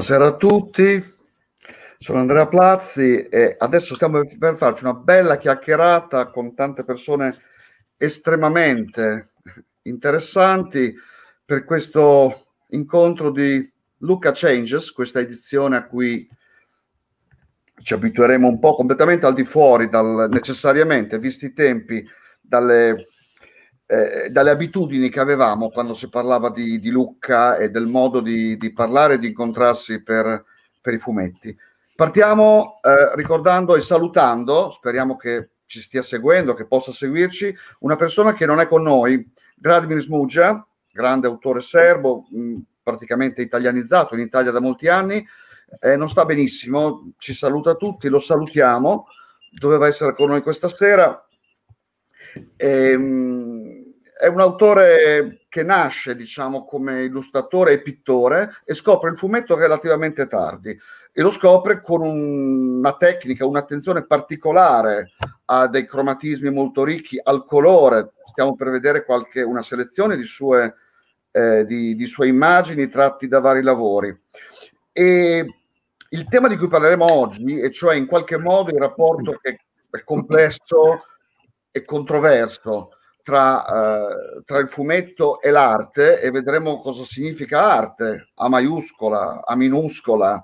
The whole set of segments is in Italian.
Buonasera a tutti, sono Andrea Plazzi e adesso stiamo per farci una bella chiacchierata con tante persone estremamente interessanti per questo incontro di Luca Changes, questa edizione a cui ci abitueremo un po' completamente al di fuori, dal, necessariamente, visti i tempi, dalle eh, dalle abitudini che avevamo quando si parlava di, di Lucca e del modo di, di parlare e di incontrarsi per, per i fumetti. Partiamo eh, ricordando e salutando, speriamo che ci stia seguendo, che possa seguirci, una persona che non è con noi, Gradimir Smugia, grande autore serbo, mh, mm, praticamente italianizzato in Italia da molti anni, eh, non sta benissimo, ci saluta tutti, lo salutiamo, doveva essere con noi questa sera, Ehm, è un autore che nasce, diciamo, come illustratore e pittore e scopre il fumetto relativamente tardi e lo scopre con un, una tecnica, un'attenzione particolare a dei cromatismi molto ricchi, al colore. Stiamo per vedere qualche, una selezione di sue, eh, di, di sue immagini tratti da vari lavori. E il tema di cui parleremo oggi, e cioè in qualche modo il rapporto che è complesso e controverso tra, eh, tra, il fumetto e l'arte e vedremo cosa significa arte, a maiuscola, a minuscola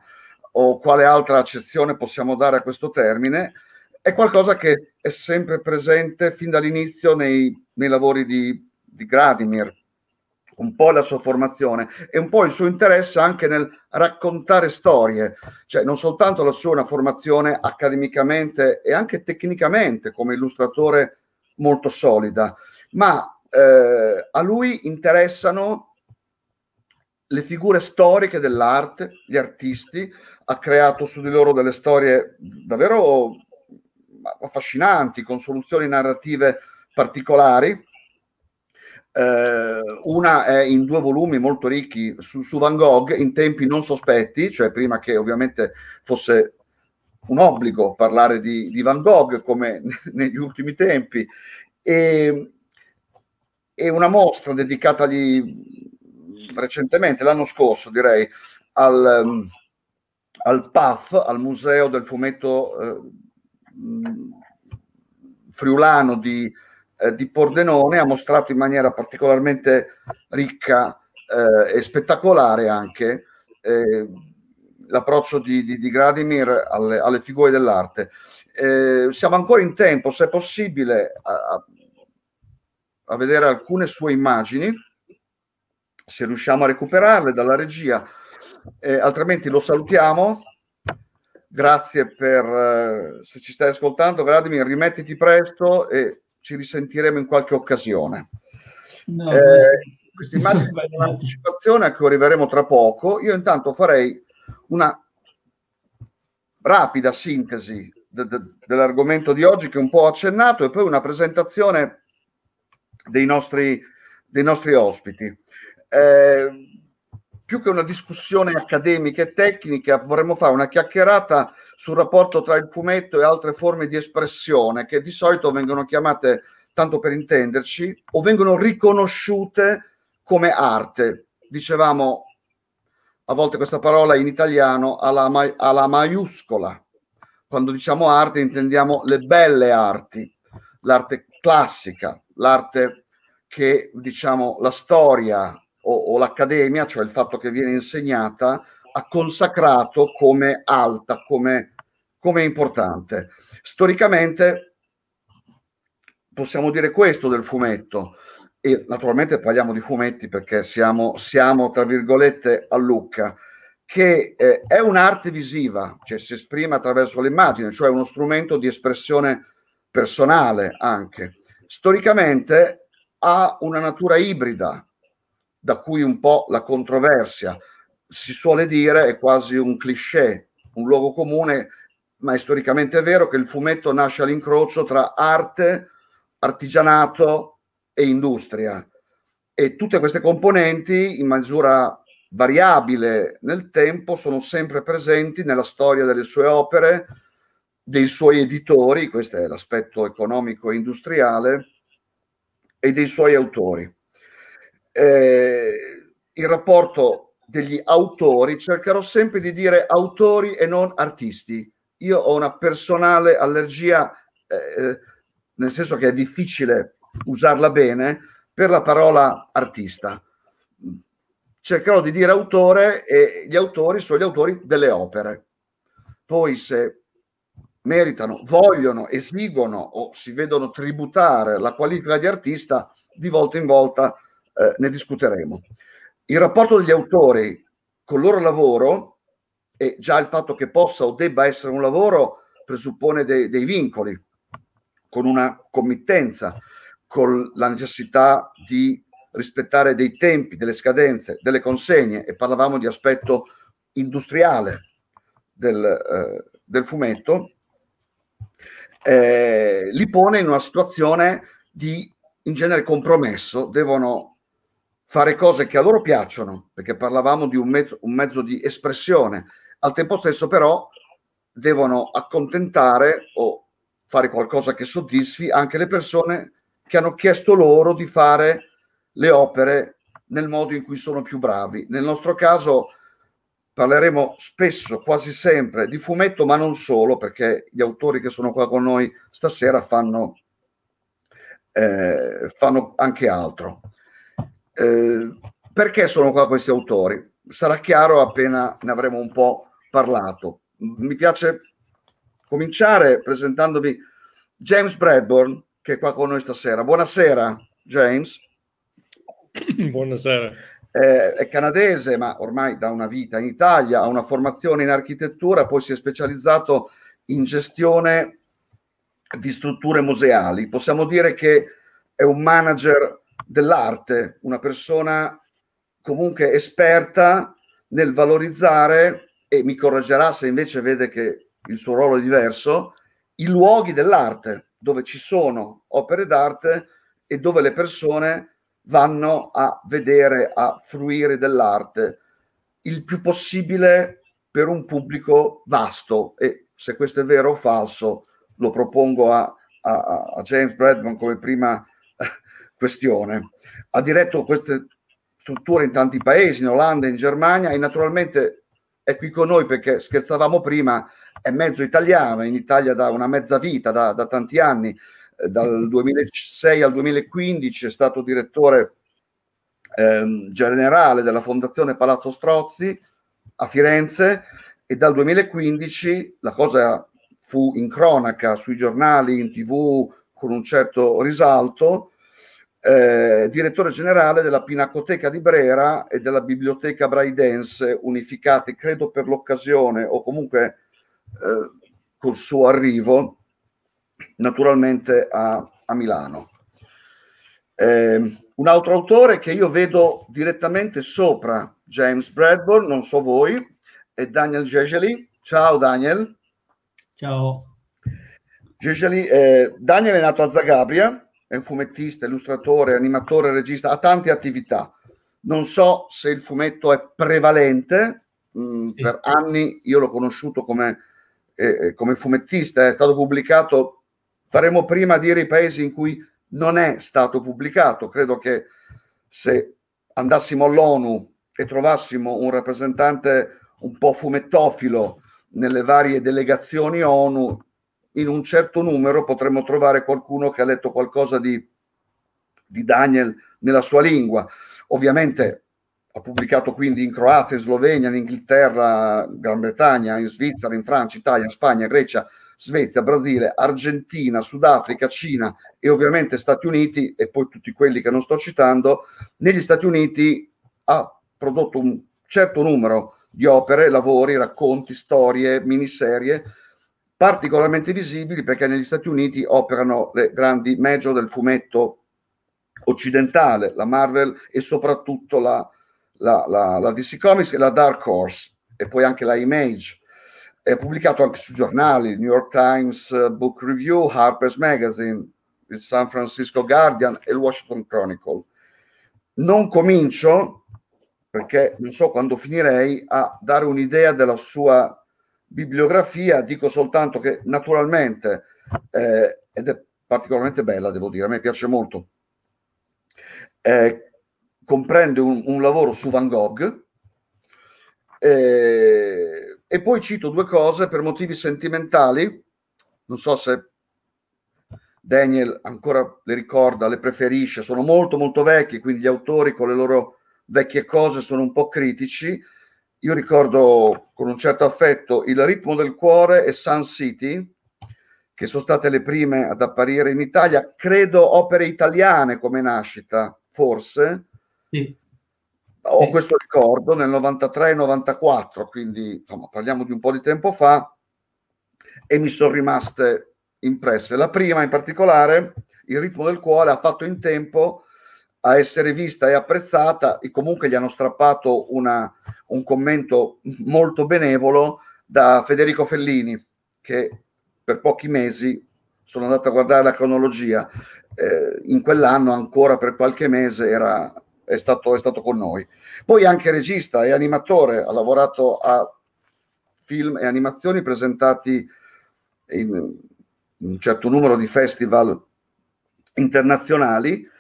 o quale altra accezione possiamo dare a questo termine, è qualcosa che è sempre presente fin dall'inizio nei, nei lavori di, di Gradimir, un po' la sua formazione e un po' il suo interesse anche nel raccontare storie, cioè non soltanto la sua una formazione accademicamente e anche tecnicamente come illustratore molto solida, ma eh, a lui interessano le figure storiche dell'arte, gli artisti, ha creato su di loro delle storie davvero affascinanti, con soluzioni narrative particolari. Eh, una è in due volumi molto ricchi su, su Van Gogh in tempi non sospetti, cioè prima che ovviamente fosse un obbligo parlare di, di Van Gogh come negli ultimi tempi e, e una mostra dedicata gli, recentemente, l'anno scorso direi, al, al PAF, al Museo del Fumetto eh, Friulano di, eh, di, Pordenone, ha mostrato in maniera particolarmente ricca eh, e spettacolare anche eh, l'approccio di, di, di Gradimir alle, alle, figure dell'arte. Eh, siamo ancora in tempo, se è possibile, a, a, vedere alcune sue immagini, se riusciamo a recuperarle dalla regia, eh, altrimenti lo salutiamo. Grazie per eh, se ci stai ascoltando, Vladimir, rimettiti presto e ci risentiremo in qualche occasione. No, eh, queste immagini di un'anticipazione a cui arriveremo tra poco. Io intanto farei una rapida sintesi de, de, dell'argomento di oggi che un po' accennato e poi una presentazione dei nostri, dei nostri ospiti. Eh, più che una discussione accademica e tecnica, vorremmo fare una chiacchierata sul rapporto tra il fumetto e altre forme di espressione che di solito vengono chiamate, tanto per intenderci, o vengono riconosciute come arte. Dicevamo a volte questa parola in italiano ha la, ma- ha la maiuscola. Quando diciamo arte intendiamo le belle arti, l'arte classica, l'arte che diciamo la storia o, o l'accademia, cioè il fatto che viene insegnata, ha consacrato come alta, come, come importante. Storicamente possiamo dire questo del fumetto e naturalmente parliamo di fumetti perché siamo, siamo tra virgolette a Lucca, che eh, è un'arte visiva, cioè si esprime attraverso l'immagine, cioè uno strumento di espressione personale anche. Storicamente ha una natura ibrida, da cui un po' la controversia. Si suole dire, è quasi un cliché, un luogo comune, ma è storicamente vero che il fumetto nasce all'incrocio tra arte, artigianato, e industria e tutte queste componenti in misura variabile nel tempo sono sempre presenti nella storia delle sue opere, dei suoi editori, questo è l'aspetto economico e industriale, e dei suoi autori. Eh, il rapporto degli autori, cercherò sempre di dire autori e non artisti. Io ho una personale allergia, eh, eh nel senso che è difficile usarla bene, per la parola artista. Cercherò di dire autore e gli autori sono gli autori delle opere. Poi se meritano, vogliono, esigono o si vedono tributare la qualifica di artista, di volta in volta eh, ne discuteremo. Il rapporto degli autori col loro lavoro e già il fatto che possa o debba essere un lavoro presuppone dei, dei vincoli con una committenza con la necessità di rispettare dei tempi, delle scadenze, delle consegne e parlavamo di aspetto industriale del, eh, del fumetto, eh, li pone in una situazione di in genere compromesso, devono fare cose che a loro piacciono, perché parlavamo di un mezzo, un mezzo di espressione, al tempo stesso però devono accontentare o fare qualcosa che soddisfi anche le persone che hanno chiesto loro di fare le opere nel modo in cui sono più bravi. Nel nostro caso parleremo spesso, quasi sempre, di fumetto, ma non solo, perché gli autori che sono qua con noi stasera fanno, eh, fanno anche altro. Eh, perché sono qua questi autori? Sarà chiaro appena ne avremo un po' parlato. Mi piace cominciare presentandovi James Bradbourne, che è qua con noi stasera. Buonasera, James. Buonasera. Eh, è canadese, ma ormai da una vita in Italia, ha una formazione in architettura, poi si è specializzato in gestione di strutture museali. Possiamo dire che è un manager dell'arte, una persona comunque esperta nel valorizzare, e mi correggerà se invece vede che il suo ruolo è diverso, i luoghi dell'arte dove ci sono opere d'arte e dove le persone vanno a vedere, a fruire dell'arte il più possibile per un pubblico vasto e se questo è vero o falso lo propongo a, a, a James Bradman come prima questione. Ha diretto queste strutture in tanti paesi, in Olanda, in Germania e naturalmente è qui con noi perché scherzavamo prima, è mezzo italiano, in Italia da una mezza vita, da, da tanti anni, eh, dal 2006 mm-hmm. al 2015 è stato direttore ehm, generale della Fondazione Palazzo Strozzi a Firenze e dal 2015 la cosa fu in cronaca sui giornali, in tv, con un certo risalto, eh, direttore generale della Pinacoteca di Brera e della Biblioteca Braidense, unificati credo per l'occasione o comunque eh, col suo arrivo naturalmente a, a Milano. Eh, un altro autore che io vedo direttamente sopra James Bradburn, non so voi, è Daniel Gegeli. Ciao Daniel. Ciao. Gegeli, eh, Daniel è nato a Zagabria, è un fumettista, illustratore, animatore, regista, ha tante attività. Non so se il fumetto è prevalente, mh, mm, sì. per anni io l'ho conosciuto come eh, come fumettista è stato pubblicato, faremo prima dire i paesi in cui non è stato pubblicato. Credo che se andassimo all'ONU e trovassimo un rappresentante un po' fumettofilo nelle varie delegazioni ONU, in un certo numero potremmo trovare qualcuno che ha letto qualcosa di, di Daniel nella sua lingua. Ovviamente ha pubblicato quindi in Croazia, in Slovenia, in Inghilterra, Gran Bretagna, in Svizzera, in Francia, Italia, Spagna, Grecia, Svezia, Brasile, Argentina, Sudafrica, Cina e ovviamente Stati Uniti e poi tutti quelli che non sto citando. Negli Stati Uniti ha prodotto un certo numero di opere, lavori, racconti, storie, miniserie particolarmente visibili perché negli Stati Uniti operano le grandi major del fumetto occidentale, la Marvel e soprattutto la la, la, la DC Comics e la Dark Horse e poi anche la Image. È pubblicato anche su giornali, New York Times, eh, Book Review, Harper's Magazine, il San Francisco Guardian e il Washington Chronicle. Non comincio, perché non so quando finirei, a dare un'idea della sua bibliografia, dico soltanto che naturalmente, eh, ed è particolarmente bella, devo dire, a me piace molto, eh, comprende un, un lavoro su Van Gogh, eh, e poi cito due cose per motivi sentimentali, non so se Daniel ancora le ricorda, le preferisce, sono molto molto vecchi, quindi gli autori con le loro vecchie cose sono un po' critici. Io ricordo con un certo affetto Il ritmo del cuore e Sun City, che sono state le prime ad apparire in Italia, credo opere italiane come nascita, forse, sì. Ho sì. questo ricordo nel 93-94, quindi insomma, parliamo di un po' di tempo fa, e mi sono rimaste impresse. La prima in particolare, Il ritmo del cuore, ha fatto in tempo a essere vista e apprezzata e comunque gli hanno strappato una, un commento molto benevolo da Federico Fellini che per pochi mesi sono andato a guardare la cronologia eh, in quell'anno ancora per qualche mese era è stato, è stato con noi. Poi anche regista e animatore, ha lavorato a film e animazioni presentati in un certo numero di festival internazionali.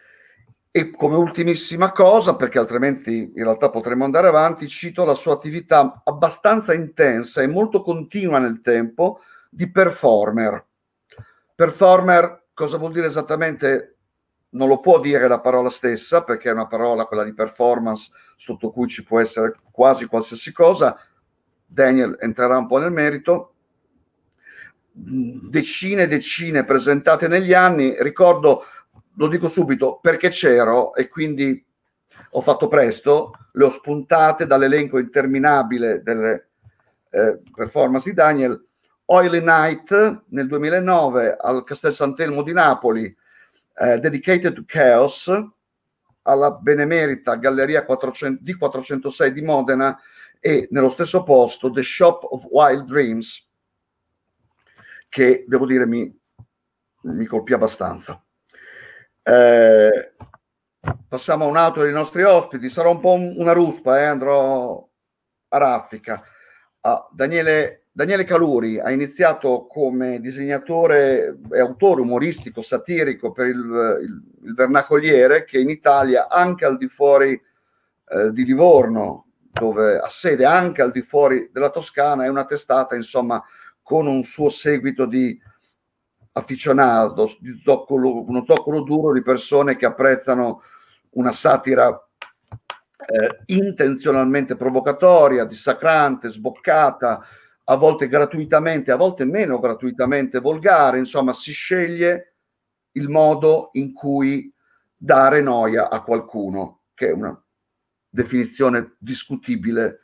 E come ultimissima cosa, perché altrimenti in realtà potremmo andare avanti, cito la sua attività abbastanza intensa e molto continua nel tempo di performer. Performer cosa vuol dire esattamente? non lo può dire la parola stessa, perché è una parola, quella di performance, sotto cui ci può essere quasi qualsiasi cosa. Daniel entrerà un po' nel merito. Mm, decine e decine presentate negli anni, ricordo, lo dico subito, perché c'ero e quindi ho fatto presto, le ho spuntate dall'elenco interminabile delle eh, performance di Daniel. Oily Night nel 2009 al Castel Sant'Elmo di Napoli, eh, dedicated to chaos alla benemerita Galleria 400, di 406 di Modena e nello stesso posto The Shop of Wild Dreams, che devo dire mi, mi colpì abbastanza. Eh, passiamo a un altro dei nostri ospiti, sarò un po' una ruspa, eh, andrò a raffica. Ah, Daniele Daniele Caluri ha iniziato come disegnatore e autore umoristico, satirico per il, il, il Vernacoliere, che in Italia, anche al di fuori eh, di Livorno, dove ha sede anche al di fuori della Toscana, è una testata, insomma, con un suo seguito di afficionato, di zoccolo, uno zoccolo duro di persone che apprezzano una satira eh, intenzionalmente provocatoria, dissacrante, sboccata, a volte gratuitamente, a volte meno gratuitamente volgare, insomma si sceglie il modo in cui dare noia a qualcuno, che è una definizione discutibile,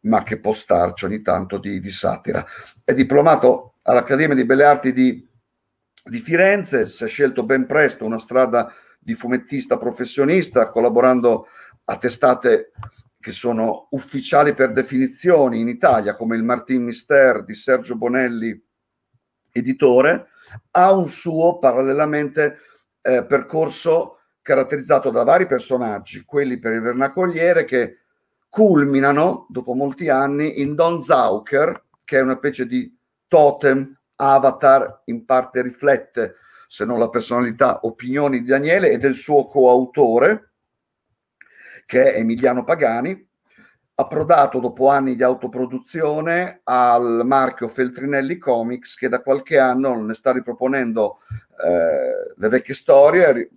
ma che può starci ogni tanto di, di satira. È diplomato all'Accademia di Belle Arti di, di Firenze, si è scelto ben presto una strada di fumettista professionista, collaborando a testate che sono ufficiali per definizioni in Italia, come il Martin Mister di Sergio Bonelli, editore, ha un suo parallelamente eh, percorso caratterizzato da vari personaggi, quelli per il vernacoliere che culminano dopo molti anni in Don Zauker, che è una specie di totem avatar in parte riflette se non la personalità, opinioni di Daniele e del suo coautore, che è Emiliano Pagani, approdato dopo anni di autoproduzione al marchio Feltrinelli Comics che da qualche anno ne sta riproponendo eh, le vecchie storie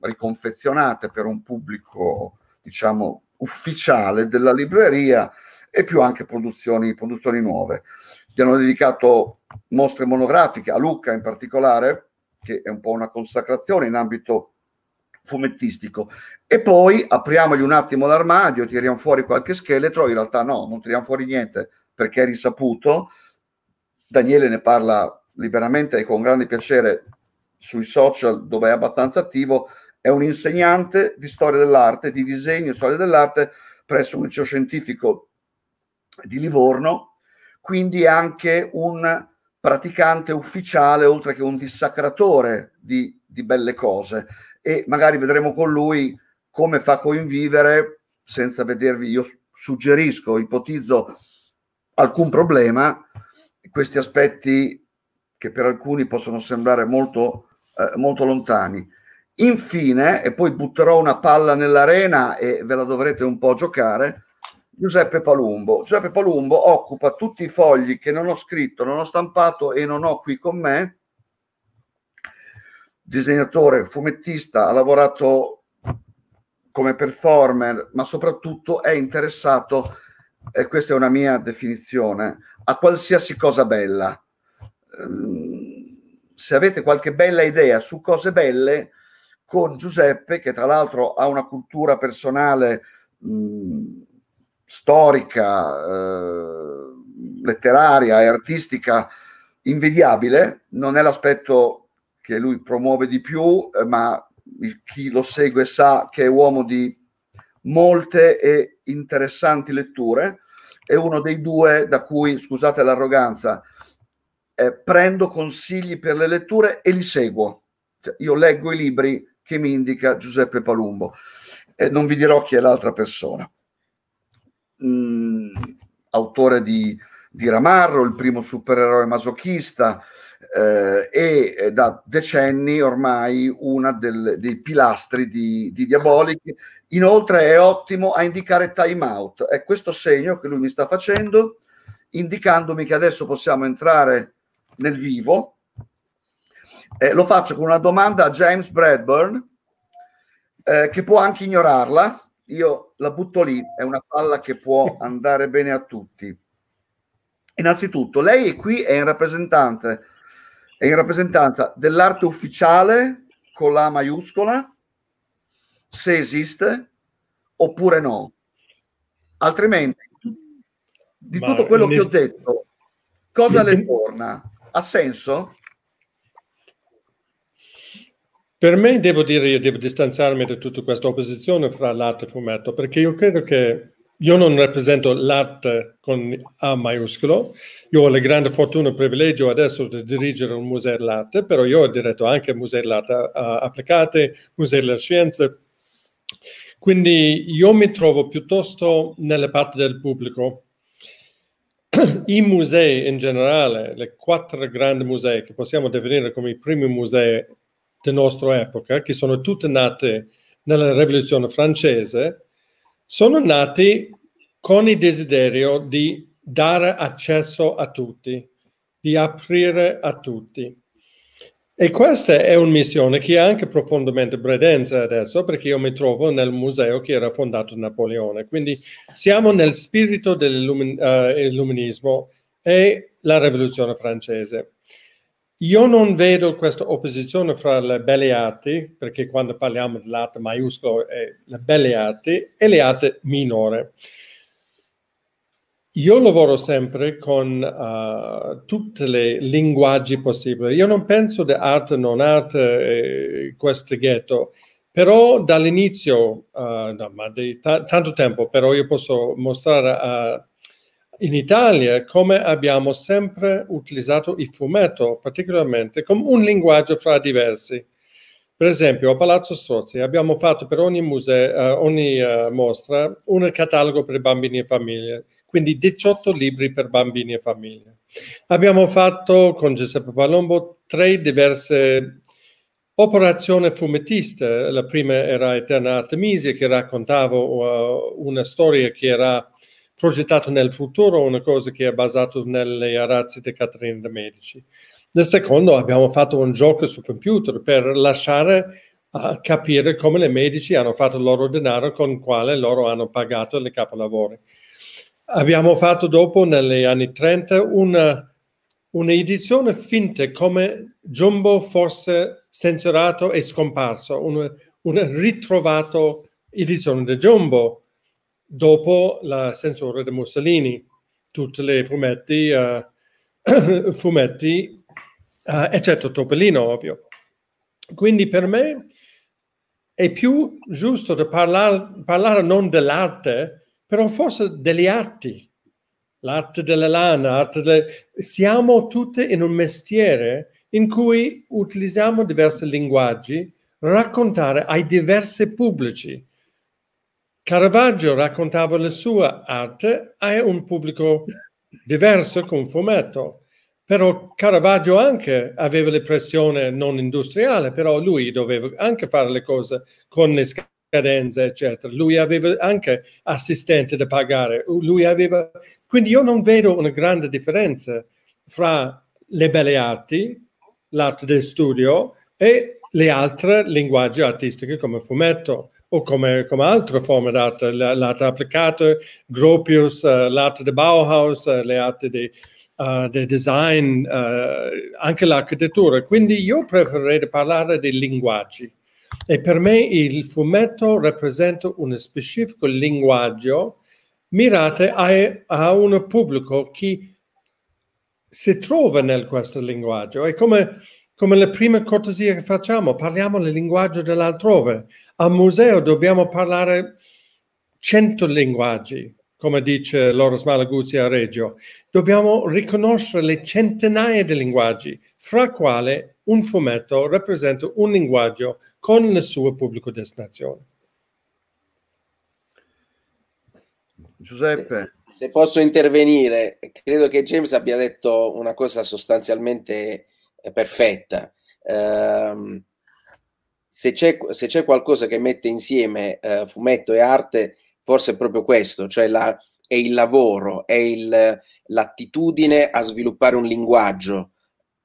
riconfezionate per un pubblico diciamo ufficiale della libreria e più anche produzioni, produzioni nuove. Gli hanno dedicato mostre monografiche, a Lucca in particolare, che è un po' una consacrazione in ambito fumettistico. E poi apriamogli un attimo l'armadio, tiriamo fuori qualche scheletro, in realtà no, non tiriamo fuori niente perché è risaputo. Daniele ne parla liberamente e con grande piacere sui social dove è abbastanza attivo, è un insegnante di storia dell'arte, di disegno e storia dell'arte presso un liceo scientifico di Livorno, quindi è anche un praticante ufficiale oltre che un dissacratore di, di belle cose e magari vedremo con lui come fa a coinvivere senza vedervi. Io suggerisco, ipotizzo alcun problema. Questi aspetti che per alcuni possono sembrare molto, eh, molto lontani. Infine, e poi butterò una palla nell'arena e ve la dovrete un po' giocare, Giuseppe Palumbo. Giuseppe Palumbo occupa tutti i fogli che non ho scritto, non ho stampato e non ho qui con me disegnatore, fumettista, ha lavorato come performer, ma soprattutto è interessato, e questa è una mia definizione, a qualsiasi cosa bella. Ehm, se avete qualche bella idea su cose belle, con Giuseppe, che tra l'altro ha una cultura personale mh, storica, eh, letteraria e artistica invidiabile, non è l'aspetto che lui promuove di più, eh, ma chi lo segue sa che è uomo di molte e interessanti letture. È uno dei due da cui, scusate l'arroganza, eh, prendo consigli per le letture e li seguo. Cioè, io leggo i libri che mi indica Giuseppe Palumbo. e non vi dirò chi è l'altra persona. Mm, autore di, di Ramarro, il primo supereroe masochista, eh, è eh, da decenni ormai uno dei pilastri di, di Diabolic. Inoltre è ottimo a indicare time out. è questo segno che lui mi sta facendo, indicandomi che adesso possiamo entrare nel vivo. Eh, lo faccio con una domanda a James Bradburn, eh, che può anche ignorarla. Io la butto lì, è una palla che può andare bene a tutti. Innanzitutto, lei è qui è in rappresentante è in rappresentanza dell'arte ufficiale con la maiuscola, se esiste, oppure no. Altrimenti, di Ma tutto quello che ho detto, cosa le mm-hmm. torna? Ha senso? Per me, devo dire, io devo distanziarmi da tutta questa opposizione fra l'arte e fumetto, perché io credo che io non rappresento l'arte con A maiuscolo, io ho la grande fortuna e privilegio adesso di dirigere un museo dell'arte, però io ho diretto anche musei dell'arte uh, applicate, musei delle scienze. Quindi io mi trovo piuttosto nella parte del pubblico. I musei in generale, le quattro grandi musei che possiamo definire come i primi musei della nostra epoca, che sono tutti nati nella rivoluzione francese, sono nati con il desiderio di dare accesso a tutti, di aprire a tutti. E questa è una missione che è anche profondamente bredenza adesso, perché io mi trovo nel museo che era fondato da Napoleone. Quindi siamo nel spirito dell'illuminismo eh, e la rivoluzione francese. Io non vedo questa opposizione fra le belle arti, perché quando parliamo dell'arte maiuscolo è le belle arti, e le arti minore. Io lavoro sempre con uh, tutti i linguaggi possibili. Io non penso di arte, non arte, eh, questo ghetto, però dall'inizio, uh, no, ma di t- tanto tempo, però io posso mostrare a in Italia come abbiamo sempre utilizzato il fumetto, particolarmente come un linguaggio fra diversi. Per esempio, a Palazzo Strozzi abbiamo fatto per ogni, museo, eh, ogni eh, mostra un catalogo per bambini e famiglie, quindi 18 libri per bambini e famiglie. Abbiamo fatto con Giuseppe Palombo tre diverse operazioni fumettiste. La prima era Eterna Artemisia, che raccontava eh, una storia che era progettato nel futuro, una cosa che è basata nelle razze di Caterina de Medici. Nel secondo abbiamo fatto un gioco su computer per lasciare uh, capire come le medici hanno fatto il loro denaro con quale loro hanno pagato le capolavori. Abbiamo fatto dopo, negli anni 30, una, un'edizione finta come Jumbo fosse censurato e scomparso, una, una ritrovata edizione di Jumbo dopo la censura di Mussolini, tutti i fumetti, uh, fumetti uh, eccetto Topolino, ovvio. Quindi per me è più giusto di parlare, parlare non dell'arte, però forse degli arti, l'arte della lana, l'arte delle... siamo tutte in un mestiere in cui utilizziamo diversi linguaggi, raccontare ai diversi pubblici Caravaggio raccontava la sua arte a un pubblico diverso con fumetto, però Caravaggio anche aveva l'impressione non industriale, però lui doveva anche fare le cose con le scadenze, eccetera. Lui aveva anche assistente da pagare, lui aveva... Quindi io non vedo una grande differenza fra le belle arti, l'arte del studio e le altre linguaggi artistiche come fumetto o come, come altre forme d'arte, l'arte applicata, Gropius, eh, l'arte di Bauhaus, eh, le arti di, uh, eh, del design, uh, anche l'architettura. Quindi io preferirei parlare di linguaggi. E per me il fumetto rappresenta uno specifico linguaggio mirato a, a un pubblico che si trova nel questo linguaggio. È come come le prime cortesie che facciamo, parliamo il linguaggio dell'altrove. Al museo dobbiamo parlare cento linguaggi, come dice Loris Malaguzzi a Reggio. Dobbiamo riconoscere le centinaia di linguaggi, fra quali un fumetto rappresenta un linguaggio con il suo pubblico destinazione. Giuseppe. Se posso intervenire, credo che James abbia detto una cosa sostanzialmente perfetta. Eh, se, c'è, se c'è qualcosa che mette insieme eh, fumetto e arte, forse è proprio questo, cioè la, è il lavoro, è il, l'attitudine a sviluppare un linguaggio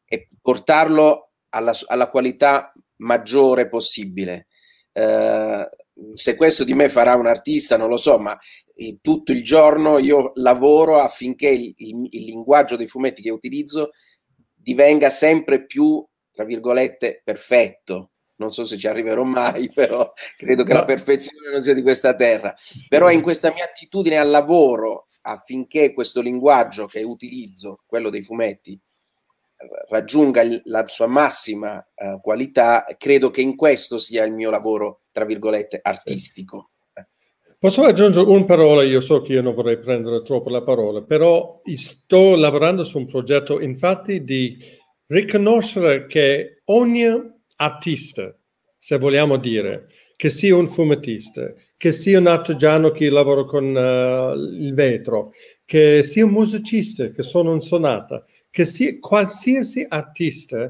e portarlo alla, alla qualità maggiore possibile. Eh, se questo di me farà un artista, non lo so, ma eh, tutto il giorno io lavoro affinché il, il, il linguaggio dei fumetti che utilizzo divenga sempre più, tra virgolette, perfetto. Non so se ci arriverò mai, però credo che no. la perfezione non sia di questa terra. Sì. Però è in questa mia attitudine al lavoro affinché questo linguaggio che utilizzo, quello dei fumetti, raggiunga la sua massima eh, qualità, credo che in questo sia il mio lavoro, tra virgolette, artistico. Posso aggiungere una parola? Io so che io non vorrei prendere troppo la parola, però sto lavorando su un progetto, infatti, di riconoscere che ogni artista, se vogliamo dire, che sia un fumettista, che sia un artigiano che lavora con uh, il vetro, che sia un musicista che suona un sonata, che sia qualsiasi artista,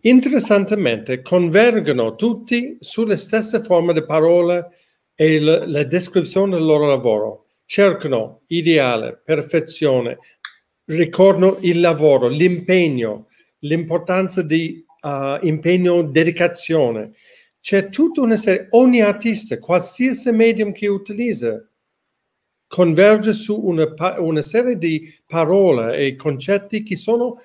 interessantemente convergono tutti sulle stesse forme di parole, e la descrizione del loro lavoro. Cercano ideale, perfezione, ricordano il lavoro, l'impegno, l'importanza di uh, impegno, dedicazione. C'è tutta una serie, ogni artista, qualsiasi medium che utilizza, converge su una, una serie di parole e concetti che sono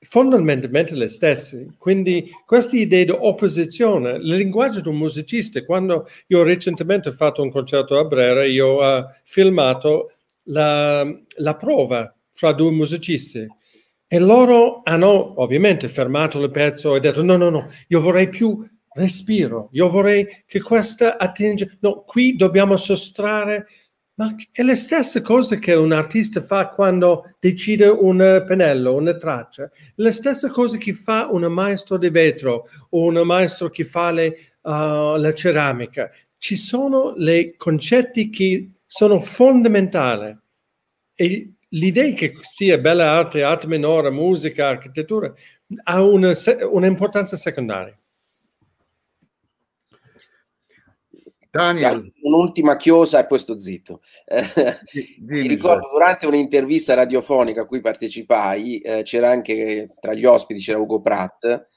fondamentalmente le stesse. Quindi queste idee di opposizione, il linguaggio di un musicista, quando io recentemente ho fatto un concerto a Brera, io ho filmato la, la prova fra due musicisti. E loro hanno ovviamente fermato il pezzo e detto: no, no, no, io vorrei più respiro, io vorrei che questa attinge. No, qui dobbiamo sostrarre ma è le stesse cose che un artista fa quando decide un eh, pennello, una traccia, le stesse cose che fa un maestro di vetro o un maestro che fa le, uh, la ceramica. Ci sono dei concetti che sono fondamentali e l'idea che sia bella arte, arte minore, musica, architettura ha un'importanza un secondaria. Daniel. Un'ultima chiosa e questo zitto. Dimmi, Mi ricordo durante un'intervista radiofonica a cui partecipai, eh, c'era anche tra gli ospiti c'era Ugo Pratt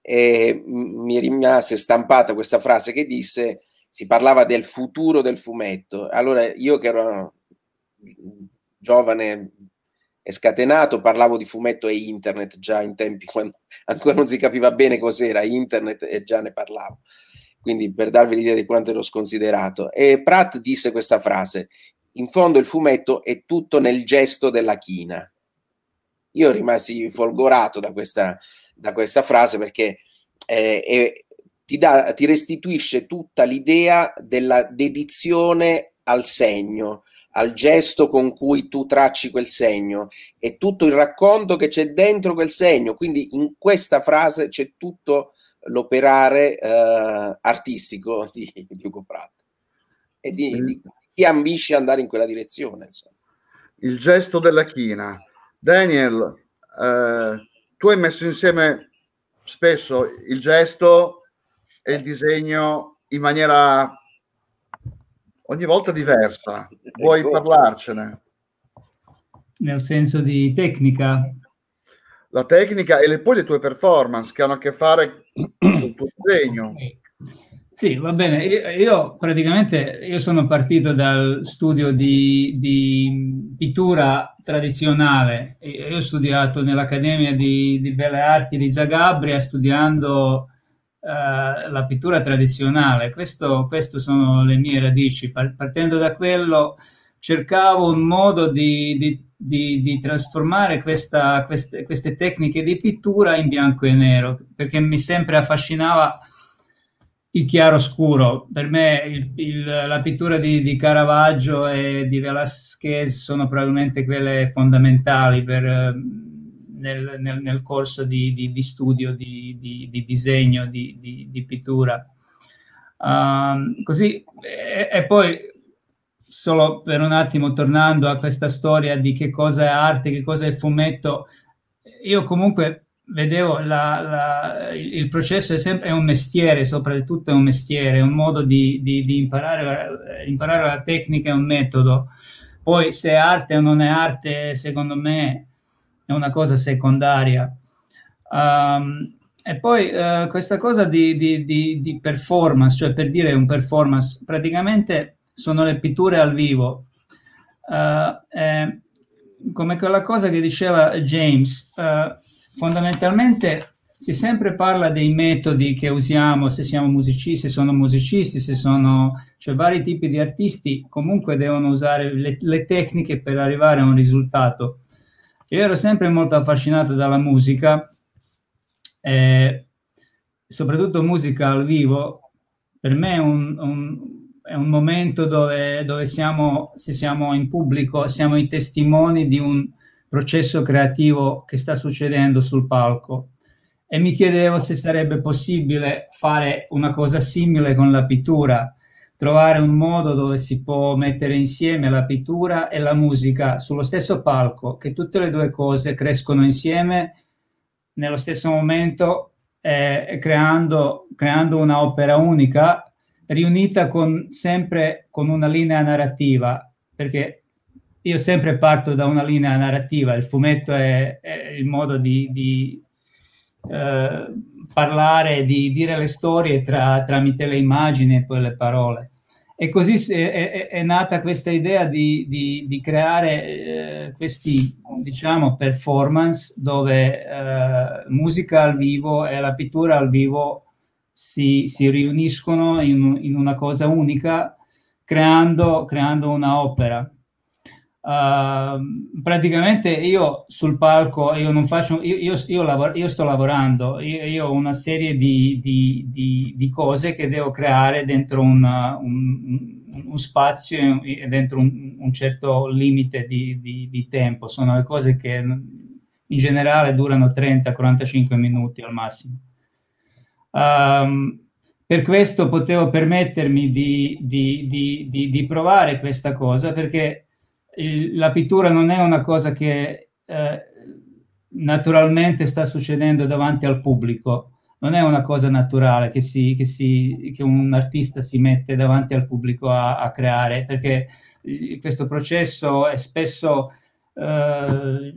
e mi rimase stampata questa frase che disse si parlava del futuro del fumetto. Allora io che ero mm, giovane e scatenato, parlavo di fumetto e internet già in tempi quando ancora non si capiva bene cos'era internet e già ne parlavo quindi per darvi l'idea di quanto ero sconsiderato. E Pratt disse questa frase, in fondo il fumetto è tutto nel gesto della china. Io rimasi folgorato da questa, da questa frase perché eh, è, ti, da, ti restituisce tutta l'idea della dedizione al segno, al gesto con cui tu tracci quel segno e tutto il racconto che c'è dentro quel segno. Quindi in questa frase c'è tutto l'operare eh, artistico di, di, Ugo Pratt e di, mm. di, chi ambisce andare in quella direzione. Insomma. Il gesto della china. Daniel, eh, tu hai messo insieme spesso il gesto e il disegno in maniera ogni volta diversa. Vuoi ecco. parlarcene? Nel senso di tecnica? La tecnica e le, poi le tue performance che hanno a che fare il tuo segno. Sì, va bene. Io, io praticamente io sono partito dal studio di, di, pittura tradizionale. Io ho studiato nell'Accademia di, di Belle Arti di Zagabria studiando eh, la pittura tradizionale. queste sono le mie radici. Partendo da quello, cercavo un modo di, di, di, di trasformare questa, queste, queste, tecniche di pittura in bianco e nero, perché mi sempre affascinava il chiaro scuro. Per me il, il, la pittura di, Caravaggio e di Velasquez sono probabilmente quelle fondamentali per, ehm, nel, nel, nel, corso di, studio, di, disegno, di, pittura. Um, così, e, e poi solo per un attimo tornando a questa storia di che cosa è arte, che cosa è fumetto, io comunque vedevo la, la, il, processo è sempre è un mestiere, soprattutto è un mestiere, è un modo di, di, di imparare, la, imparare la tecnica, è un metodo. Poi se è arte o non è arte, secondo me è una cosa secondaria. Um, e poi uh, questa cosa di, di, di, di, performance, cioè per dire un performance, praticamente sono le pitture al vivo. Uh, come quella cosa che diceva James, uh, fondamentalmente si sempre parla dei metodi che usiamo, se siamo musicisti, se sono musicisti, se sono cioè vari tipi di artisti, comunque devono usare le, le tecniche per arrivare a un risultato. Io ero sempre molto affascinato dalla musica, eh, soprattutto musica al vivo, per me un, un, è un momento dove, dove siamo, se siamo in pubblico, siamo i testimoni di un processo creativo che sta succedendo sul palco. E mi chiedevo se sarebbe possibile fare una cosa simile con la pittura, trovare un modo dove si può mettere insieme la pittura e la musica sullo stesso palco, che tutte le due cose crescono insieme nello stesso momento, eh, creando, creando un'opera unica riunita con, sempre con una linea narrativa, perché io sempre parto da una linea narrativa, il fumetto è, è il modo di, di eh, parlare, di dire le storie tra, tramite le immagini e poi le parole. E così è, è, è nata questa idea di, di, di creare eh, questi, diciamo, performance dove eh, musica al vivo e la pittura al vivo si, si riuniscono in, in, una cosa unica creando, creando una opera. Uh, praticamente io sul palco io non faccio io, io, io, lavoro, io sto lavorando io, ho una serie di, di, di, di, cose che devo creare dentro una, un, un, un, spazio e dentro un, un certo limite di, tempo sono le cose che in generale durano 30-45 minuti al massimo Um, per questo potevo permettermi di, di, di, di, provare questa cosa perché la pittura non è una cosa che eh, naturalmente sta succedendo davanti al pubblico, non è una cosa naturale che, si, che, si, che un artista si mette davanti al pubblico a, a creare perché eh, questo processo è spesso... Eh,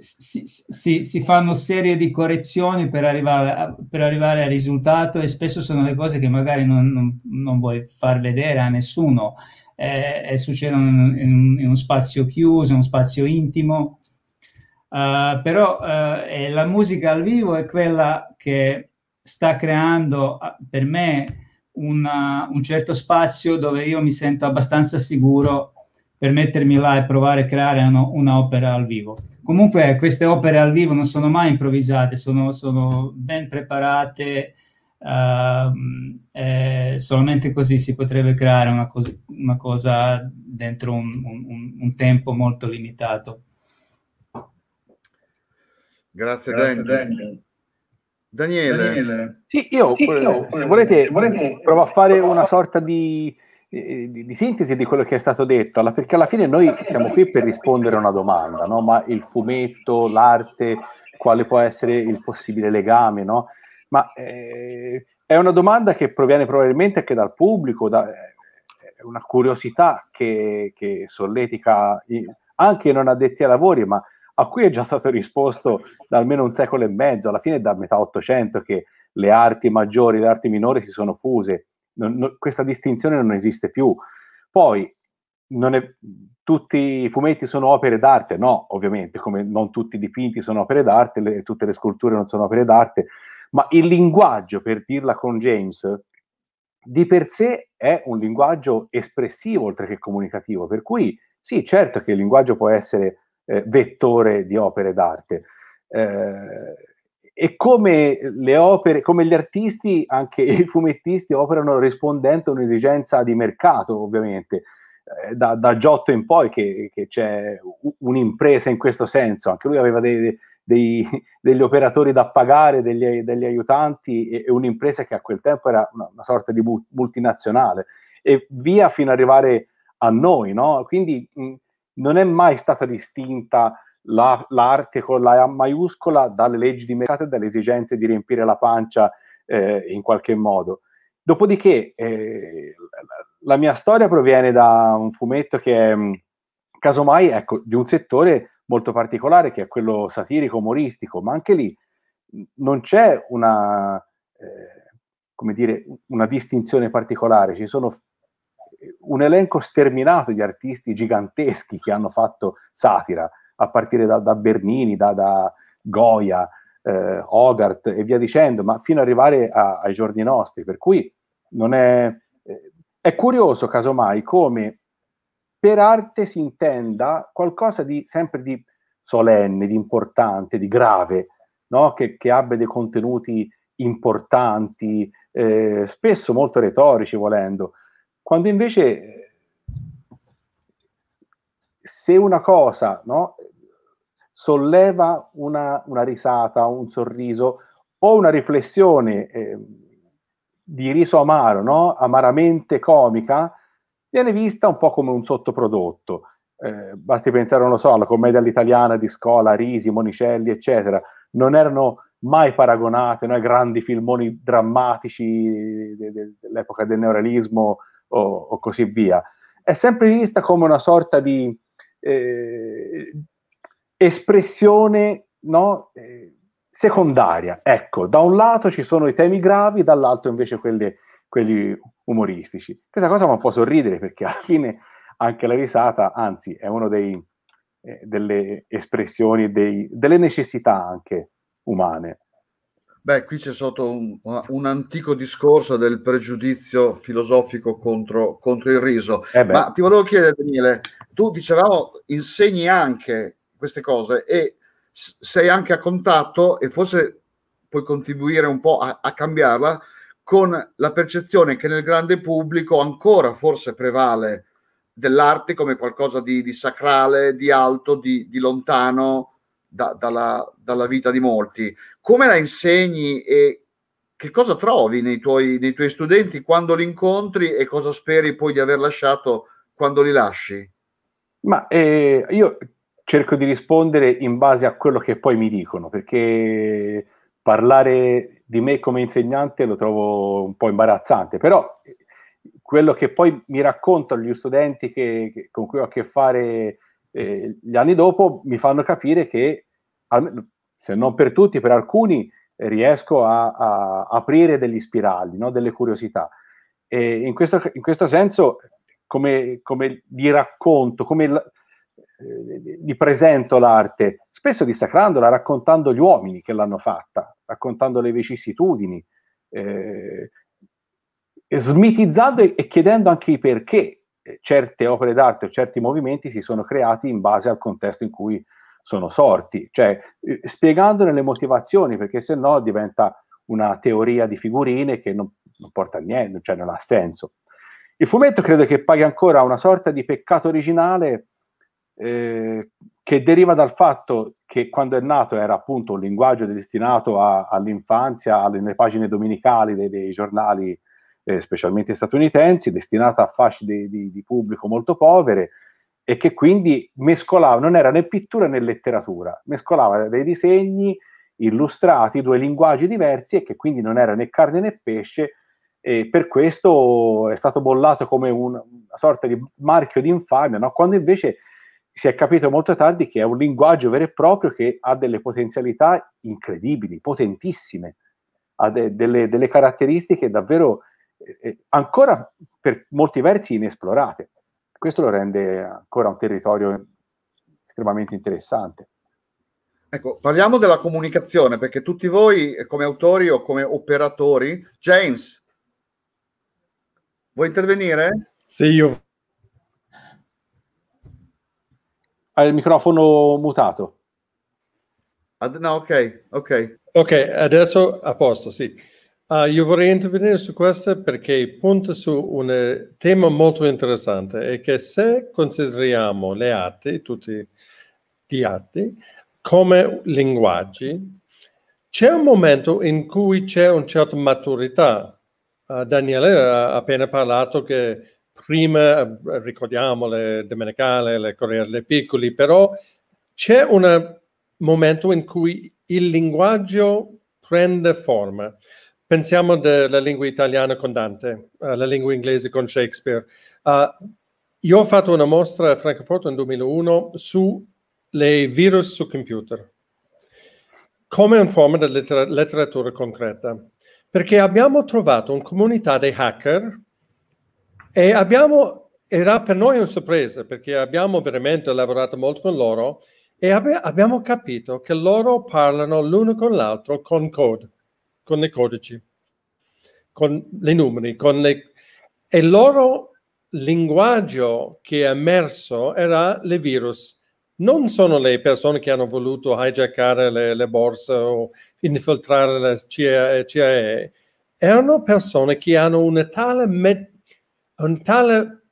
si, si, si, fanno serie di correzioni per arrivare, a, per arrivare, al risultato e spesso sono le cose che magari non, non, non vuoi far vedere a nessuno eh, eh succedono in, in, in, uno spazio chiuso, in uno spazio intimo. Uh, però uh, la musica al vivo è quella che sta creando per me una, un certo spazio dove io mi sento abbastanza sicuro per mettermi là e provare a creare un'opera al vivo. Comunque queste opere al vivo non sono mai improvvisate, sono, sono ben preparate, Uh, eh, solamente così si potrebbe creare una, cosa, una cosa dentro un, un, un, tempo molto limitato. Grazie, Grazie Daniel. Daniel. Daniele. Daniele. Sì, io, sì, io se volete, se volete provo a fare una sorta di di, di, sintesi di quello che è stato detto, perché alla fine noi siamo qui per rispondere a una domanda, no? ma il fumetto, l'arte, quale può essere il possibile legame? No? Ma eh, è una domanda che proviene probabilmente anche dal pubblico, da, eh, è una curiosità che, che solletica anche i non addetti ai lavori, ma a cui è già stato risposto da almeno un secolo e mezzo, alla fine da metà Ottocento, che le arti maggiori e le arti minori si sono fuse non, non, questa distinzione non esiste più. Poi, è, tutti i fumetti sono opere d'arte? No, ovviamente, come non tutti i dipinti sono opere d'arte, le, tutte le sculture non sono opere d'arte, ma il linguaggio, per dirla con James, di per sé è un linguaggio espressivo oltre che comunicativo, per cui sì, certo che il linguaggio può essere eh, vettore di opere d'arte. Eh, e come le opere, come gli artisti, anche i fumettisti operano rispondendo a un'esigenza di mercato, ovviamente. Eh, da, da Giotto in poi che, che, c'è un'impresa in questo senso, anche lui aveva dei, dei, degli operatori da pagare, degli, degli aiutanti e, e, un'impresa che a quel tempo era una, una sorta di multinazionale e via fino ad arrivare a noi, no? Quindi mh, non è mai stata distinta la, l'arte con la A maiuscola dalle leggi di mercato e dalle esigenze di riempire la pancia eh, in qualche modo. Dopodiché eh, la mia storia proviene da un fumetto che è, mm, casomai, ecco, di un settore molto particolare che è quello satirico, umoristico, ma anche lì non c'è una, eh, come dire, una distinzione particolare, ci sono eh, un elenco sterminato di artisti giganteschi che hanno fatto satira a partire da, da Bernini, da, da Goya, eh, Hogarth e via dicendo, ma fino ad arrivare a, ai giorni nostri. Per cui non è, eh, è curioso, casomai, come per arte si intenda qualcosa di sempre di solenne, di importante, di grave, no? che, che, abbia dei contenuti importanti, eh, spesso molto retorici volendo, quando invece eh, se una cosa no, solleva una, una risata, un sorriso o una riflessione eh, di riso amaro, no? amaramente comica, viene vista un po' come un sottoprodotto. Eh, basti pensare, non lo so, alla commedia all'italiana di Scola, Risi, Monicelli, eccetera. Non erano mai paragonate no, ai grandi filmoni drammatici de- de- dell'epoca del neorealismo o-, o-, così via. È sempre vista come una sorta di, eh, espressione no, eh, secondaria. Ecco, da un lato ci sono i temi gravi, dall'altro invece quelli, quelli umoristici. Questa cosa mi fa sorridere perché alla fine anche la risata, anzi, è una eh, delle espressioni, dei, delle necessità anche umane. Beh, qui c'è sotto un, un, antico discorso del pregiudizio filosofico contro, contro il riso. Eh Ma ti volevo chiedere, Daniele, tu dicevamo insegni anche queste cose e sei anche a contatto e forse puoi contribuire un po' a, a cambiarla con la percezione che nel grande pubblico ancora forse prevale dell'arte come qualcosa di, di sacrale, di alto, di, di lontano da, dalla, dalla, vita di molti. Come la insegni e che cosa trovi nei tuoi, nei tuoi studenti quando li incontri e cosa speri poi di aver lasciato quando li lasci? Ma eh, io cerco di rispondere in base a quello che poi mi dicono, perché parlare di me come insegnante lo trovo un po' imbarazzante, però eh, quello che poi mi raccontano gli studenti che, che, con cui ho a che fare eh, gli anni dopo mi fanno capire che, se non per tutti, per alcuni riesco a, a aprire degli spirali, no? delle curiosità. E in questo, in questo senso, come, come, gli racconto, come... La, gli eh, presento l'arte, spesso dissacrandola, raccontando gli uomini che l'hanno fatta, raccontando le vicissitudini, eh, smitizzando e chiedendo anche i perché eh, certe opere d'arte o certi movimenti si sono creati in base al contesto in cui sono sorti, cioè eh, spiegandone le motivazioni, perché se no diventa una teoria di figurine che non, non porta a niente, cioè non ha senso. Il fumetto credo che paghi ancora una sorta di peccato originale che deriva dal fatto che quando è nato era appunto un linguaggio destinato a, all'infanzia, alle pagine domenicali dei, dei giornali, eh, specialmente statunitensi, destinata a fasce di, di, di, pubblico molto povere e che quindi mescolava, non era né pittura né letteratura, mescolava dei disegni illustrati, due linguaggi diversi e che quindi non era né carne né pesce e per questo è stato bollato come una sorta di marchio di infamia, no? quando invece si è capito molto tardi che è un linguaggio vero e proprio che ha delle potenzialità incredibili, potentissime, ha de- delle, delle, caratteristiche davvero eh, eh, ancora per molti versi inesplorate. Questo lo rende ancora un territorio estremamente interessante. Ecco, parliamo della comunicazione, perché tutti voi come autori o come operatori, James, vuoi intervenire? Sì, io hai il microfono mutato. Ad, no, ok, ok. Ok, adesso a posto, sì. Uh, io vorrei intervenire su questo perché punta su un eh, tema molto interessante e che se consideriamo le arti, tutti gli arti, come linguaggi, c'è un momento in cui c'è una certa maturità. Uh, Daniele ha appena parlato che prima, eh, ricordiamo le domenicale, le corriere dei piccoli, però c'è un eh, momento in cui il linguaggio prende forma. Pensiamo alla lingua italiana con Dante, alla eh, lingua inglese con Shakespeare. Uh, io ho fatto una mostra a Francoforte nel 2001 sulle virus su computer come una forma di letteratura concreta, perché abbiamo trovato una comunità di hacker e abbiamo, era per noi una sorpresa perché abbiamo veramente lavorato molto con loro e abbe, abbiamo capito che loro parlano l'uno con l'altro con code, con i codici, con i numeri, con le... e il loro linguaggio che è emerso era le virus. Non sono le persone che hanno voluto hijackare le, le borse o infiltrare la CIA, CIA, erano persone che hanno una tale met- un tale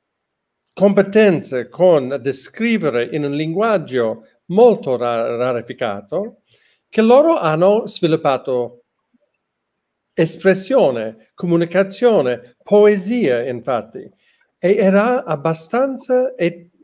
competenza con descrivere in un linguaggio molto ra rarificato che loro hanno sviluppato espressione, comunicazione, poesia, infatti. E era abbastanza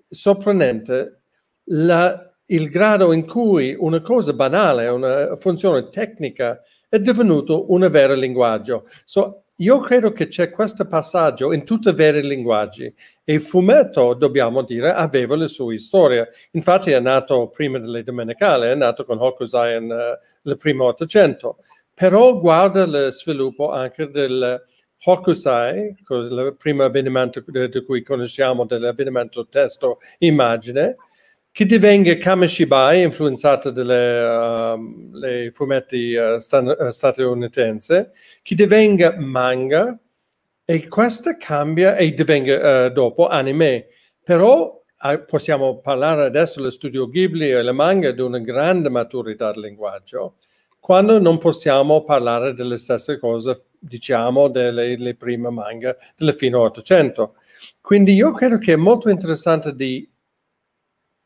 sorprendente la, il grado in cui una cosa banale, una funzione tecnica, è divenuto un vero linguaggio. So, io credo che c'è questo passaggio in tutti i veri linguaggi e fumetto, dobbiamo dire, aveva le sue storie. Infatti è nato prima delle domenicali, è nato con Hokusai nel eh, uh, primo Ottocento, però guarda lo sviluppo anche del Hokusai, il primo avvenimento eh, di cui conosciamo, dell'avvenimento testo-immagine, che divenga Kame Shibai, influenzata dai uh, ehm, fumetti uh, stan- eh, statunitense, che divenga manga e questa cambia e divenga uh, eh, dopo anime. Però ah, possiamo parlare adesso dello studio Ghibli e le manga di una grande maturità del linguaggio, quando non possiamo parlare delle stesse cose, diciamo, delle prime manga del fine 800. Quindi io credo che è molto interessante di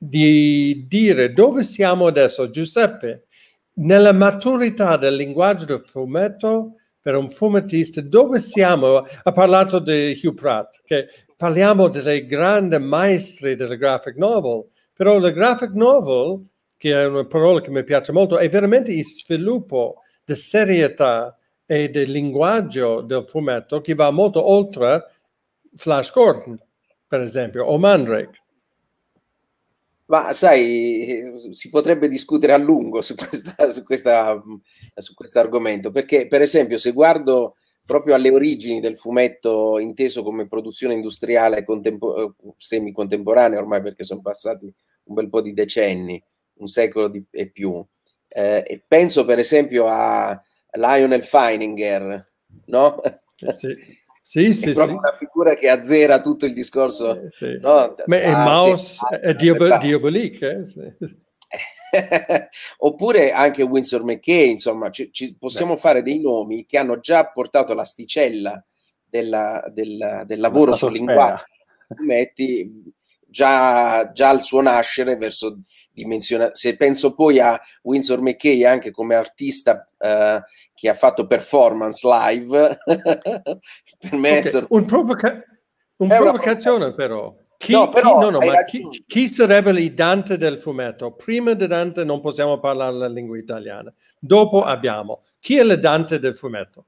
di dire dove siamo adesso, Giuseppe, nella maturità del linguaggio del fumetto per un fumettista, dove siamo? Ha parlato di Hugh Pratt, che parliamo dei grandi maestri delle graphic novel, però la graphic novel, che è una parola che mi piace molto, è veramente il sviluppo di serietà e del linguaggio del fumetto che va molto oltre Flash Gordon, per esempio, o Mandrake. Ma sai, si potrebbe discutere a lungo su, questa, su, questa, su questo argomento, perché per esempio se guardo proprio alle origini del fumetto inteso come produzione industriale contempo- semicontemporanea ormai perché sono passati un bel po' di decenni, un secolo di, e più. Eh, e penso per esempio a Lionel Feininger, no? Sì. Sì, sì, è sì. una figura che azzera tutto il discorso. Eh, sì. no? Ma è Maus, è Diabolik. Eh? Sì. Oppure anche Winsor McKay, insomma, ci, ci possiamo Beh. fare dei nomi che hanno già portato l'asticella della, della, del lavoro sul linguaggio. Metti già, già al suo nascere verso dimensiona- se penso poi a Winsor McKay anche come artista eh, che ha fatto performance live, per me okay. sor- un, provoca- un provocatore una... però. Chi, no, però, chi, no, no, ma chi, chi, sarebbe il Dante del fumetto? Prima di Dante non possiamo parlare la lingua italiana, dopo abbiamo chi è il Dante del fumetto?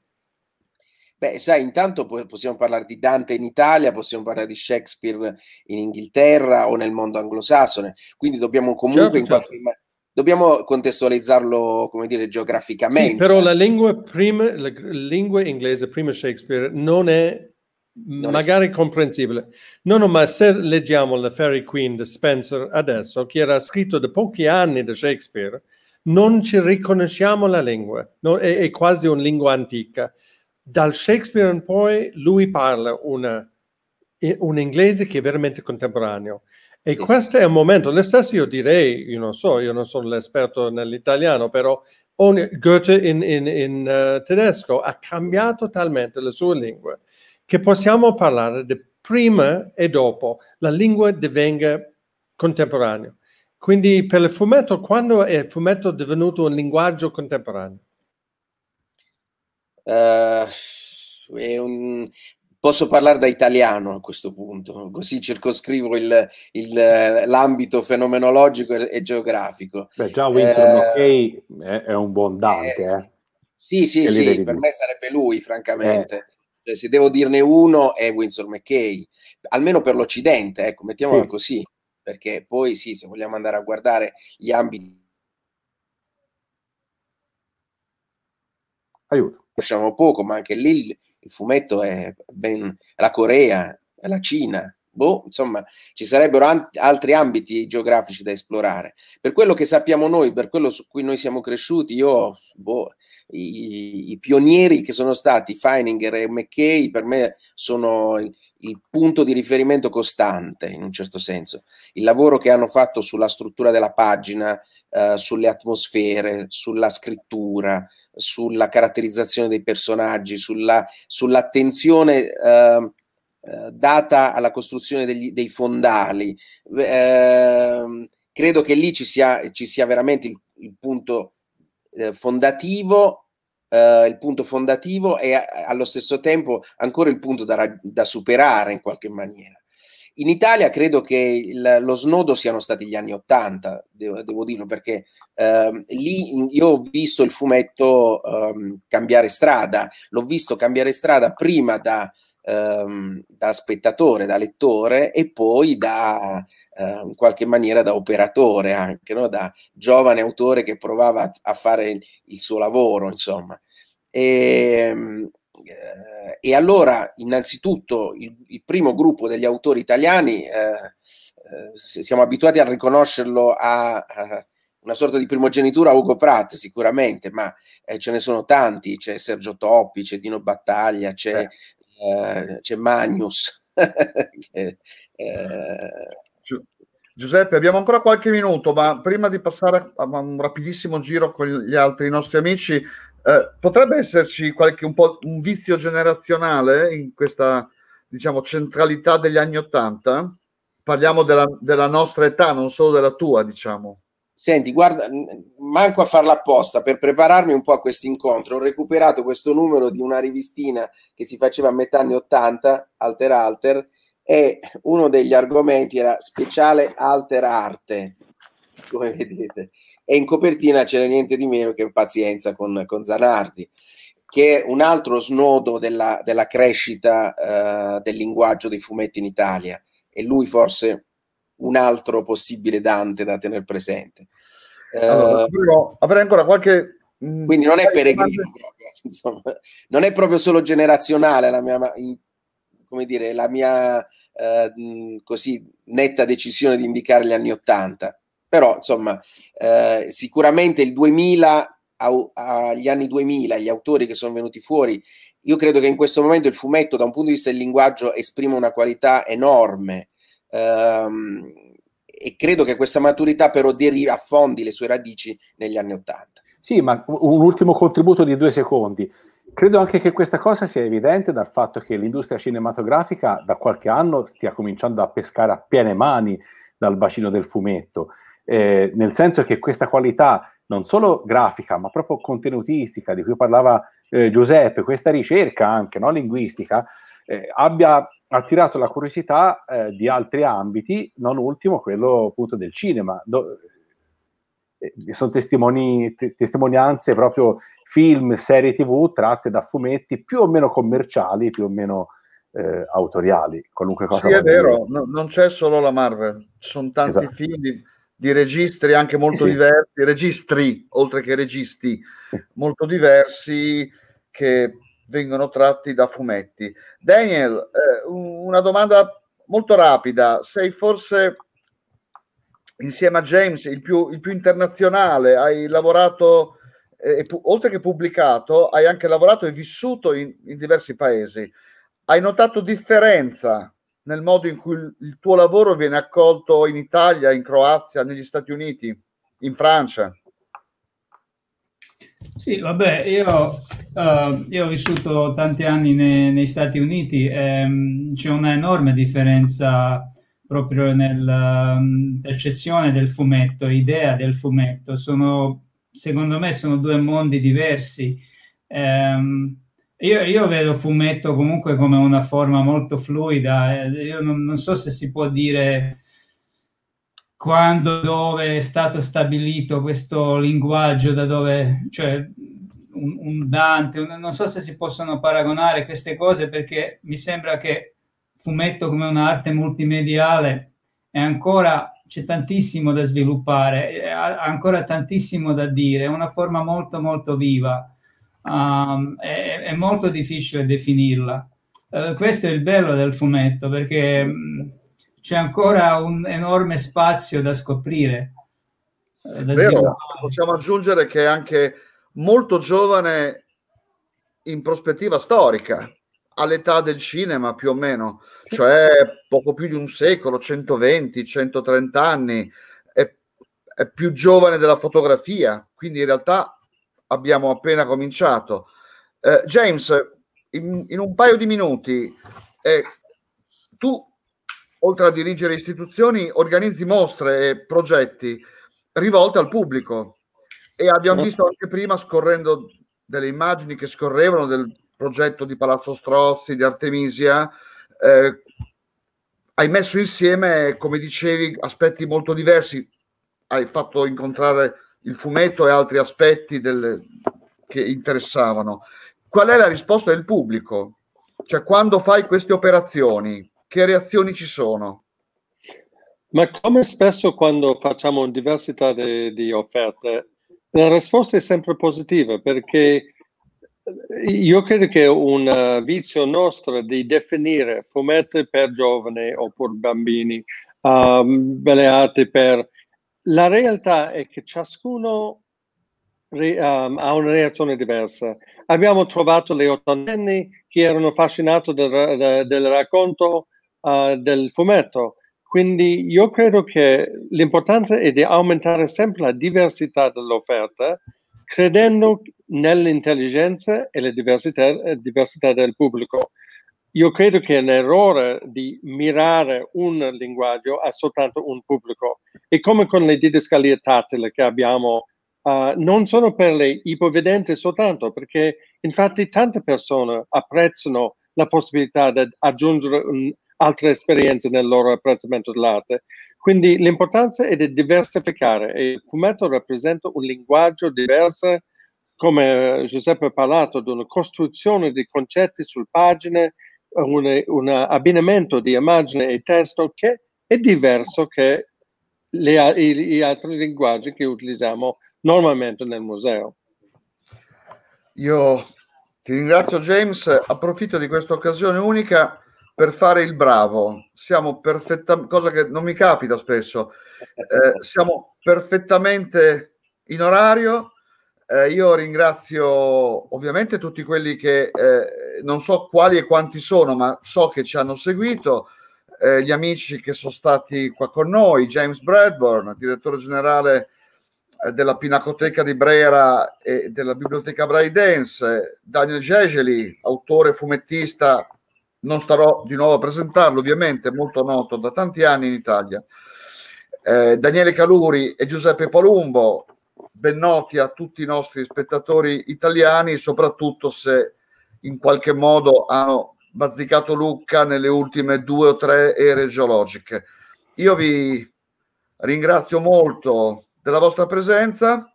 Beh, sai, intanto possiamo parlare di Dante in Italia, possiamo parlare di Shakespeare in Inghilterra o nel mondo anglosassone, quindi dobbiamo comunque certo, in qualche certo. dobbiamo contestualizzarlo, come dire, geograficamente. Sì, però la lingua, prima, la lingua inglese prima Shakespeare non è non magari è... comprensibile. No, no, ma se leggiamo la Fairy Queen di Spencer adesso, che era scritto da pochi anni da Shakespeare, non ci riconosciamo la lingua, no, è, è quasi una lingua antica. Dal Shakespeare in poi lui parla una, un inglese che è veramente contemporaneo. E yes. questo è un momento, lo stesso io direi, io non so, io non sono l'esperto nell'italiano, però ogni, Goethe in, in, in uh, tedesco ha cambiato talmente le sue lingue che possiamo parlare di prima e dopo, la lingua divenga contemporanea. Quindi per il fumetto, quando è il fumetto divenuto un linguaggio contemporaneo? eh, un... posso parlare da italiano a questo punto, così circoscrivo il, il, l'ambito fenomenologico e, e, geografico. Beh, già Winston eh, è, è, un buon eh, Dante. Eh. Sì, sì, sì, per me sarebbe lui, francamente. Eh. Cioè, se devo dirne uno è Winston McKay, almeno per l'Occidente, ecco, mettiamola sì. così, perché poi sì, se vogliamo andare a guardare gli ambiti... Aiuto conosciamo poco, ma anche lì il fumetto è ben la Corea, la Cina, Boh, insomma, ci sarebbero an- altri ambiti geografici da esplorare. Per quello che sappiamo noi, per quello su cui noi siamo cresciuti, io, boh, i, i pionieri che sono stati Feininger e McKay, per me sono il punto di riferimento costante, in un certo senso. Il lavoro che hanno fatto sulla struttura della pagina, eh, sulle atmosfere, sulla scrittura, sulla caratterizzazione dei personaggi, sulla, sull'attenzione ehm, eh, data alla costruzione degli, dei fondali. Eh, credo che lì ci sia, ci sia veramente il, il punto eh, fondativo eh, il punto fondativo e eh, allo stesso tempo ancora il punto da, da, superare in qualche maniera. In Italia credo che il, lo snodo siano stati gli anni Ottanta, devo, devo, dirlo, perché eh, lì io ho visto il fumetto eh, cambiare strada, l'ho visto cambiare strada prima da, ehm, da spettatore, da lettore e poi da, eh, in qualche maniera da operatore anche, no? da giovane autore che provava a fare il suo lavoro, insomma. E, ehm, eh, e allora, innanzitutto, il, il, primo gruppo degli autori italiani, eh, eh siamo abituati a riconoscerlo a, a una sorta di primogenitura Ugo Pratt sicuramente, ma eh, ce ne sono tanti, c'è Sergio Toppi, c'è Dino Battaglia, c'è, eh. eh, Magnus, che, eh, Giuseppe, abbiamo ancora qualche minuto, ma prima di passare a un rapidissimo giro con gli altri nostri amici, eh, potrebbe esserci qualche, un, po', un vizio generazionale in questa diciamo, centralità degli anni Ottanta? Parliamo della, della nostra età, non solo della tua, diciamo. Senti, guarda, manco a farla apposta per prepararmi un po' a questo incontro. Ho recuperato questo numero di una rivistina che si faceva a metà anni Ottanta, Alter Alter, e uno degli argomenti era speciale alter arte, come vedete, e in copertina c'era niente di meno che pazienza con, con Zanardi, che è un altro snodo della, della crescita eh, del linguaggio dei fumetti in Italia e lui forse un altro possibile Dante da tenere presente. Eh, allora, uh, avrei ancora qualche mm, quindi non è peregrino proprio, insomma, non è proprio solo generazionale la mia, come dire, la mia eh, così netta decisione di indicare gli anni 80, però insomma eh, sicuramente il 2000, agli anni 2000, gli autori che sono venuti fuori, io credo che in questo momento il fumetto da un punto di vista del linguaggio esprima una qualità enorme. Ehm, e credo che questa maturità però deriva, affondi le sue radici negli anni Ottanta. Sì, ma un ultimo contributo di due secondi. Credo anche che questa cosa sia evidente dal fatto che l'industria cinematografica da qualche anno stia cominciando a pescare a piene mani dal bacino del fumetto, eh, nel senso che questa qualità non solo grafica, ma proprio contenutistica, di cui parlava eh, Giuseppe, questa ricerca anche no, linguistica, eh, abbia attirato la curiosità eh, di altri ambiti, non ultimo quello appunto del cinema. Do- eh, sono testimoni, te- testimonianze proprio film, serie tv tratte da fumetti più o meno commerciali, più o meno eh, autoriali, qualunque cosa. Sì, è vero, no, non c'è solo la Marvel, ci sono tanti esatto. film di, di, registri anche molto sì. diversi, registri oltre che registi, sì. molto diversi che vengono tratti da fumetti. Daniel, eh, una domanda molto rapida, sei forse insieme a James il più, il più internazionale, hai lavorato eh, oltre che pubblicato, hai anche lavorato e vissuto in, in diversi paesi. Hai notato differenza nel modo in cui il tuo lavoro viene accolto in Italia, in Croazia, negli Stati Uniti, in Francia? Sì, vabbè, io, uh, io ho vissuto tanti anni ne, negli Stati Uniti, ehm, c'è una enorme differenza proprio nella um, ehm, percezione del fumetto, idea del fumetto. Sono secondo me sono due mondi diversi. Um, io, io, vedo fumetto comunque come una forma molto fluida, eh, io non, non, so se si può dire quando, dove è stato stabilito questo linguaggio, da dove, cioè un, un Dante, un, non so se si possono paragonare queste cose perché mi sembra che fumetto come un'arte multimediale è ancora c'è tantissimo da sviluppare, eh, ancora tantissimo da dire, è una forma molto molto viva, um, è, è, molto difficile definirla. Uh, questo è il bello del fumetto perché um, c'è ancora un enorme spazio da scoprire. Eh, da Vero, possiamo aggiungere che è anche molto giovane in prospettiva storica, all'età del cinema più o meno, sì. cioè poco più di un secolo, 120, 130 anni, è, è più giovane della fotografia, quindi in realtà abbiamo appena cominciato. Eh, James, in, in, un paio di minuti, eh, tu oltre a dirigere istituzioni organizzi mostre e progetti rivolte al pubblico e abbiamo visto anche prima scorrendo delle immagini che scorrevano del, progetto di Palazzo Strozzi, di Artemisia, eh, hai messo insieme, come dicevi, aspetti molto diversi, hai fatto incontrare il fumetto e altri aspetti del, che interessavano. Qual è la risposta del pubblico? Cioè, quando fai queste operazioni, che reazioni ci sono? Ma come spesso quando facciamo diversità di, di offerte, la risposta è sempre positiva perché io credo che un eh, vizio nostro di definire fumetti per giovani o per bambini, um, ehm, belle arti per... La realtà è che ciascuno re, um, ha una reazione diversa. Abbiamo trovato le ottantenni che erano affascinati del, del, racconto uh, del fumetto. Quindi io credo che l'importante è di aumentare sempre la diversità dell'offerta, credendo nell'intelligenza e la diversità, eh, diversità del pubblico. Io credo che è un errore di mirare un linguaggio a soltanto un pubblico. E come con le didascalie tattile che abbiamo, uh, non sono per le ipovedenti soltanto, perché infatti tante persone apprezzano la possibilità di aggiungere mm, altre esperienze nel loro apprezzamento dell'arte. Quindi l'importanza è di diversificare e il fumetto rappresenta un linguaggio diverso come eh, Giuseppe ha parlato, di una costruzione di concetti sul pagine, un, un, abbinamento di immagine e testo che è diverso che le, gli altri linguaggi che utilizziamo normalmente nel museo. Io ti ringrazio James, approfitto di questa occasione unica per fare il bravo. Siamo perfettamente, cosa che non mi capita spesso, eh, siamo perfettamente in orario, eh, io ringrazio ovviamente tutti quelli che eh, non so quali e quanti sono, ma so che ci hanno seguito, eh, gli amici che sono stati qua con noi, James Bradburn, direttore generale eh, della Pinacoteca di Brera e della Biblioteca Braidense, Daniel Gegeli, autore fumettista, non starò di nuovo a presentarlo ovviamente, molto noto da tanti anni in Italia, eh, Daniele Caluri e Giuseppe Palumbo, ben noti a tutti i nostri spettatori italiani, soprattutto se in qualche modo hanno bazzicato Lucca nelle ultime due o tre ere geologiche. Io vi ringrazio molto della vostra presenza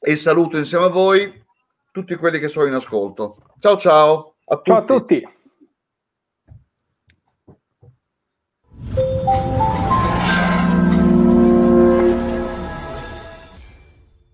e saluto insieme a voi tutti quelli che sono in ascolto. Ciao ciao a tutti. Ciao a tutti.